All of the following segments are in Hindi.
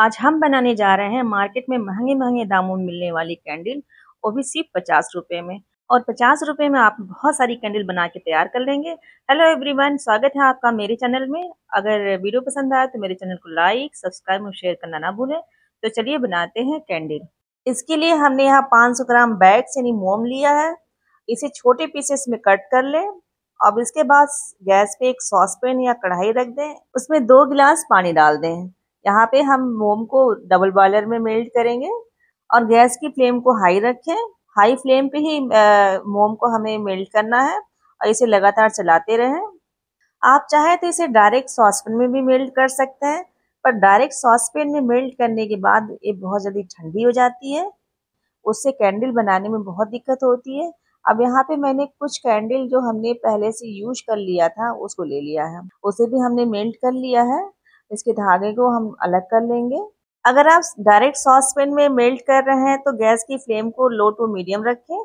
आज हम बनाने जा रहे हैं मार्केट में महंगे महंगे दामों में मिलने वाली कैंडल वो भी सिर्फ पचास रुपये में और पचास रुपये में आप बहुत सारी कैंडल बना के तैयार कर लेंगे हेलो एवरीवन स्वागत है आपका मेरे चैनल में अगर वीडियो पसंद आए तो मेरे चैनल को लाइक सब्सक्राइब और शेयर करना ना भूलें तो चलिए बनाते हैं कैंडल इसके लिए हमने यहाँ पाँच ग्राम बैग्स यानी मोम लिया है इसे छोटे पीसेस में कट कर लें अब इसके बाद गैस पे एक सॉस पैन या कढ़ाई रख दें उसमें दो गिलास पानी डाल दें यहाँ पे हम मोम को डबल बॉयलर में मेल्ट करेंगे और गैस की फ्लेम को हाई रखें हाई फ्लेम पे ही मोम को हमें मेल्ट करना है और इसे लगातार चलाते रहें आप चाहे तो इसे डायरेक्ट सॉसपेन में भी मेल्ट कर सकते हैं पर डायरेक्ट सॉसपेन में मेल्ट करने के बाद ये बहुत जल्दी ठंडी हो जाती है उससे कैंडल बनाने में बहुत दिक्कत होती है अब यहाँ पे मैंने कुछ कैंडल जो हमने पहले से यूज कर लिया था उसको ले लिया है उसे भी हमने मेल्ट कर लिया है इसके धागे को हम अलग कर लेंगे अगर आप डायरेक्ट सॉस पेन में मेल्ट कर रहे हैं तो गैस की फ्लेम को लो टू मीडियम रखें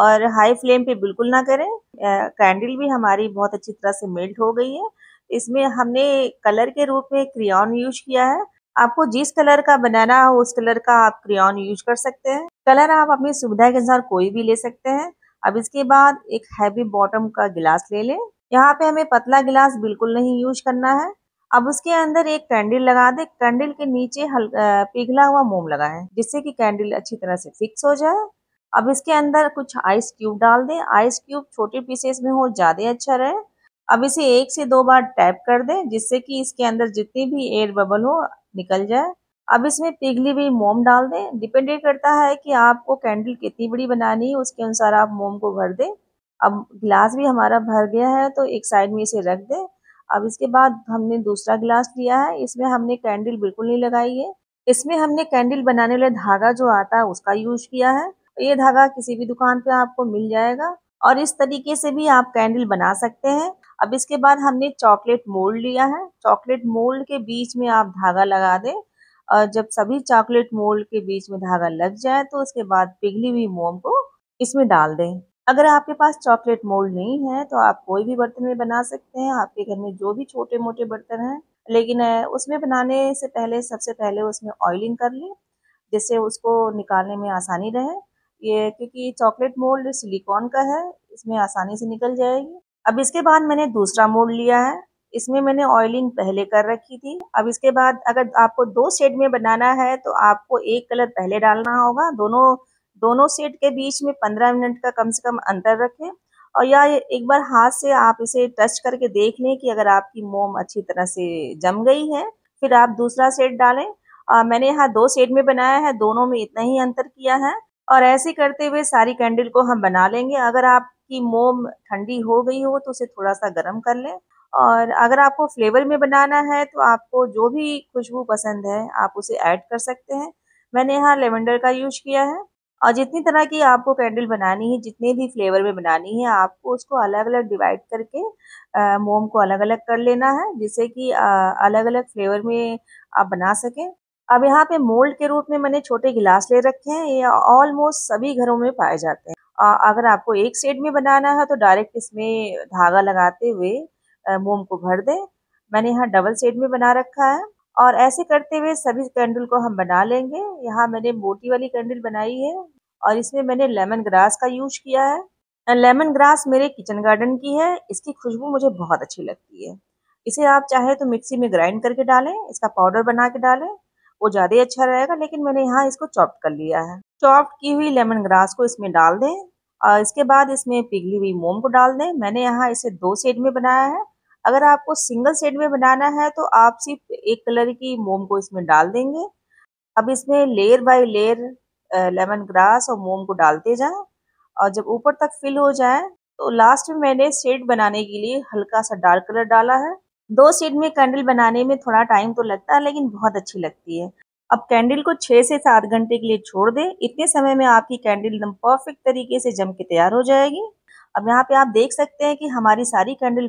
और हाई फ्लेम पे बिल्कुल ना करें कैंडल भी हमारी बहुत अच्छी तरह से मेल्ट हो गई है इसमें हमने कलर के रूप में क्रियॉन यूज किया है आपको जिस कलर का बनाना हो उस कलर का आप क्रियॉन यूज कर सकते हैं कलर आप अपनी सुविधा के अनुसार कोई भी ले सकते हैं अब इसके बाद एक हैवी बॉटम का गिलास ले लें यहाँ पे हमें पतला गिलास बिल्कुल नहीं यूज करना है अब उसके अंदर एक कैंडल लगा दे कैंडल के नीचे हल पिघला हुआ मोम लगाए जिससे कि कैंडल अच्छी तरह से फिक्स हो जाए अब इसके अंदर कुछ आइस क्यूब डाल दें आइस क्यूब छोटे पीसेस में हो ज़्यादा अच्छा रहे अब इसे एक से दो बार टैप कर दें जिससे कि इसके अंदर जितनी भी एयर बबल हो निकल जाए अब इसमें पिघली हुई मोम डाल दें डिपेंडेड करता है कि आपको कैंडल कितनी बड़ी बनानी है उसके अनुसार आप मोम को भर दें अब गिलास भी हमारा भर गया है तो एक साइड में इसे रख दें अब इसके बाद हमने दूसरा गिलास लिया है इसमें हमने कैंडल बिल्कुल नहीं लगाई है इसमें हमने कैंडल बनाने वाला धागा जो आता है उसका यूज किया है ये धागा किसी भी दुकान पे आपको मिल जाएगा और इस तरीके से भी आप कैंडल बना सकते हैं अब इसके बाद हमने चॉकलेट मोल्ड लिया है चॉकलेट मोल्ड के बीच में आप धागा लगा दें और जब सभी चॉकलेट मोल्ड के बीच में धागा लग जाए तो उसके बाद पिघली हुई मोम को इसमें डाल दें अगर आपके पास चॉकलेट मोल्ड नहीं है तो आप कोई भी बर्तन में बना सकते हैं आपके घर में जो भी छोटे मोटे बर्तन हैं लेकिन उसमें बनाने से पहले सबसे पहले उसमें ऑयलिंग कर लें जिससे उसको निकालने में आसानी रहे ये क्योंकि चॉकलेट मोल्ड सिलिकॉन का है इसमें आसानी से निकल जाएगी अब इसके बाद मैंने दूसरा मोल्ड लिया है इसमें मैंने ऑयलिंग पहले कर रखी थी अब इसके बाद अगर आपको दो शेड में बनाना है तो आपको एक कलर पहले डालना होगा दोनों दोनों सेट के बीच में पंद्रह मिनट का कम से कम अंतर रखें और या एक बार हाथ से आप इसे टच करके देख लें कि अगर आपकी मोम अच्छी तरह से जम गई है फिर आप दूसरा सेट डालें आ, मैंने यहाँ दो सेट में बनाया है दोनों में इतना ही अंतर किया है और ऐसे करते हुए सारी कैंडल को हम बना लेंगे अगर आपकी मोम ठंडी हो गई हो तो उसे थोड़ा सा गर्म कर लें और अगर आपको फ्लेवर में बनाना है तो आपको जो भी खुशबू पसंद है आप उसे ऐड कर सकते हैं मैंने यहाँ लेवेंडर का यूज किया है और जितनी तरह की आपको कैंडल बनानी है जितने भी फ्लेवर में बनानी है आपको उसको अलग अलग डिवाइड करके आ, मोम को अलग अलग कर लेना है जिससे कि अलग अलग फ्लेवर में आप बना सकें अब यहाँ पे मोल्ड के रूप में मैंने छोटे गिलास ले रखे हैं ये ऑलमोस्ट सभी घरों में पाए जाते हैं आ, अगर आपको एक सेट में बनाना है तो डायरेक्ट इसमें धागा लगाते हुए मोम को भर दें मैंने यहाँ डबल सेट में बना रखा है और ऐसे करते हुए सभी कैंडल को हम बना लेंगे यहाँ मैंने मोटी वाली कैंडल बनाई है और इसमें मैंने लेमन ग्रास का यूज किया है लेमन ग्रास मेरे किचन गार्डन की है इसकी खुशबू मुझे बहुत अच्छी लगती है इसे आप चाहे तो मिक्सी में ग्राइंड करके डालें इसका पाउडर बना के डालें वो ज़्यादा अच्छा रहेगा लेकिन मैंने यहाँ इसको चॉप कर लिया है चॉप की हुई लेमन ग्रास को इसमें डाल दें और इसके बाद इसमें पिघली हुई मोम को डाल दें मैंने यहाँ इसे दो सेट में बनाया है अगर आपको सिंगल सेट में बनाना है तो आप सिर्फ एक कलर की मोम को इसमें डाल देंगे अब इसमें layer by layer lemon grass और मोम को डालते जाएं और जब ऊपर तक फिल हो जाए तो लास्ट में मैंने सेट बनाने के लिए हल्का सा डार्क कलर डाला है दो सेट में कैंडल बनाने में थोड़ा टाइम तो लगता है लेकिन बहुत अच्छी लगती है अब कैंडल को छः से सात घंटे के लिए छोड़ दें इतने समय में आपकी कैंडल एकदम परफेक्ट तरीके से जम के तैयार हो जाएगी अब यहाँ पे आप देख सकते हैं कि हमारी सारी कैंडल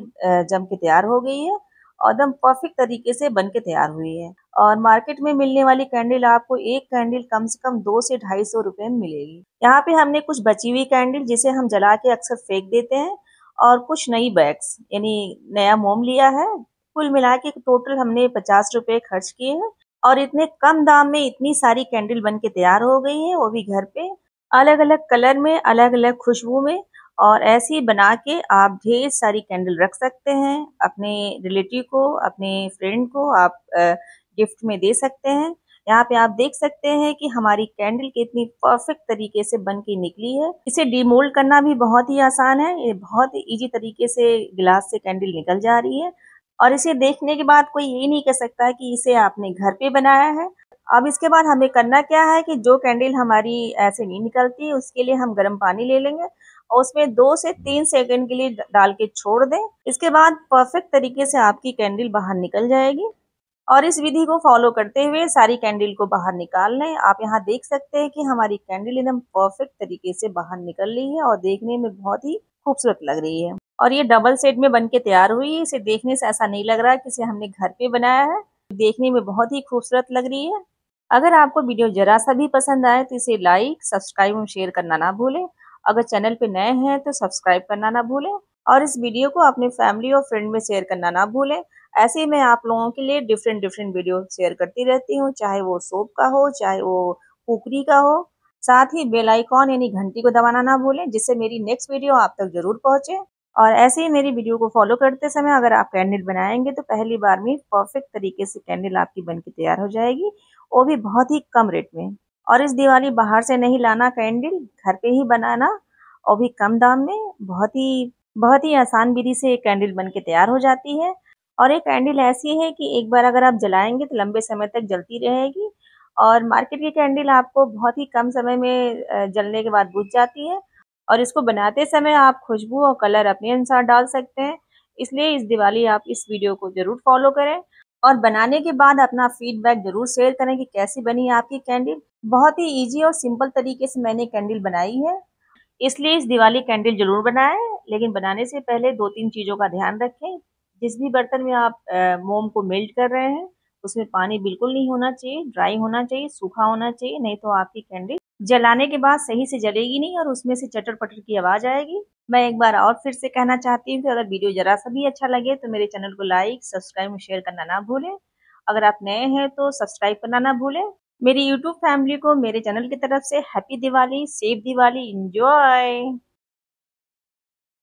जम के तैयार हो गई है और एकदम परफेक्ट तरीके से बन के तैयार हुई है और मार्केट में मिलने वाली कैंडल आपको एक कैंडल कम से कम दो से ढाई सौ रुपये में मिलेगी यहाँ पे हमने कुछ बची हुई कैंडल जिसे हम जला के अक्सर फेंक देते हैं और कुछ नई बैग्स यानी नया मोम लिया है कुल मिला के टोटल हमने पचास रुपये खर्च किए हैं और इतने कम दाम में इतनी सारी कैंडल बन के तैयार हो गई है वो भी घर पे अलग अलग कलर में अलग अलग खुशबू में और ऐसे ही बना के आप ढेर सारी कैंडल रख सकते हैं अपने रिलेटिव को अपने फ्रेंड को आप गिफ्ट में दे सकते हैं यहाँ पे आप देख सकते हैं कि हमारी कैंडल कितनी परफेक्ट तरीके से बन के निकली है इसे डीमोल्ड करना भी बहुत ही आसान है ये बहुत इजी तरीके से गिलास से कैंडल निकल जा रही है और इसे देखने के बाद कोई ये नहीं कह सकता कि इसे आपने घर पे बनाया है अब इसके बाद हमें करना क्या है कि जो कैंडल हमारी ऐसे नहीं निकलती उसके लिए हम गर्म पानी ले लेंगे और उसमें दो से तीन सेकंड के लिए डाल के छोड़ दें इसके बाद परफेक्ट तरीके से आपकी कैंडल बाहर निकल जाएगी और इस विधि को फॉलो करते हुए सारी कैंडल को बाहर निकाल लें आप यहाँ देख सकते हैं कि हमारी कैंडल एकदम परफेक्ट तरीके से बाहर निकल रही है और देखने में बहुत ही खूबसूरत लग रही है और ये डबल सेट में बन के तैयार हुई है इसे देखने से ऐसा नहीं लग रहा कि इसे हमने घर पे बनाया है देखने में बहुत ही खूबसूरत लग रही है अगर आपको वीडियो जरा सा भी पसंद आए तो इसे लाइक सब्सक्राइब और शेयर करना ना भूलें अगर चैनल पे नए हैं तो सब्सक्राइब करना ना भूलें और इस वीडियो को अपने फैमिली और फ्रेंड में शेयर करना ना भूलें ऐसे ही मैं आप लोगों के लिए डिफरेंट डिफरेंट वीडियो शेयर करती रहती हूँ चाहे वो सोप का हो चाहे वो कुकरी का हो साथ ही बेल आइकॉन यानी घंटी को दबाना ना भूलें जिससे मेरी नेक्स्ट वीडियो आप तक जरूर पहुँचे और ऐसे ही मेरी वीडियो को फॉलो करते समय अगर आप कैंडल बनाएंगे तो पहली बार में परफेक्ट तरीके से कैंडल आपकी बन के तैयार हो जाएगी वो भी बहुत ही कम रेट में और इस दिवाली बाहर से नहीं लाना कैंडल घर पे ही बनाना और भी कम दाम में बहुत ही बहुत ही आसान विधि से कैंडल बन के तैयार हो जाती है और ये कैंडल ऐसी है कि एक बार अगर आप जलाएंगे तो लंबे समय तक जलती रहेगी और मार्केट की कैंडल आपको बहुत ही कम समय में जलने के बाद बुझ जाती है और इसको बनाते समय आप खुशबू और कलर अपने अनुसार डाल सकते हैं इसलिए इस दिवाली आप इस वीडियो को ज़रूर फॉलो करें और बनाने के बाद अपना फीडबैक जरूर शेयर करें कि कैसी बनी आपकी कैंडल बहुत ही ईजी और सिंपल तरीके से मैंने कैंडल बनाई है इसलिए इस दिवाली कैंडल जरूर बनाएं लेकिन बनाने से पहले दो तीन चीज़ों का ध्यान रखें जिस भी बर्तन में आप मोम को मेल्ट कर रहे हैं उसमें पानी बिल्कुल नहीं होना चाहिए ड्राई होना चाहिए सूखा होना चाहिए नहीं तो आपकी कैंडल जलाने के बाद सही से जलेगी नहीं और उसमें से चटर पटर की आवाज़ आएगी मैं एक बार और फिर से कहना चाहती हूँ कि अगर वीडियो जरा सा भी अच्छा लगे तो मेरे चैनल को लाइक सब्सक्राइब शेयर करना ना भूलें अगर आप नए हैं तो सब्सक्राइब करना ना भूलें मेरी यूट्यूब फैमिली को मेरे चैनल की तरफ से happy Diwali safe Diwali enjoy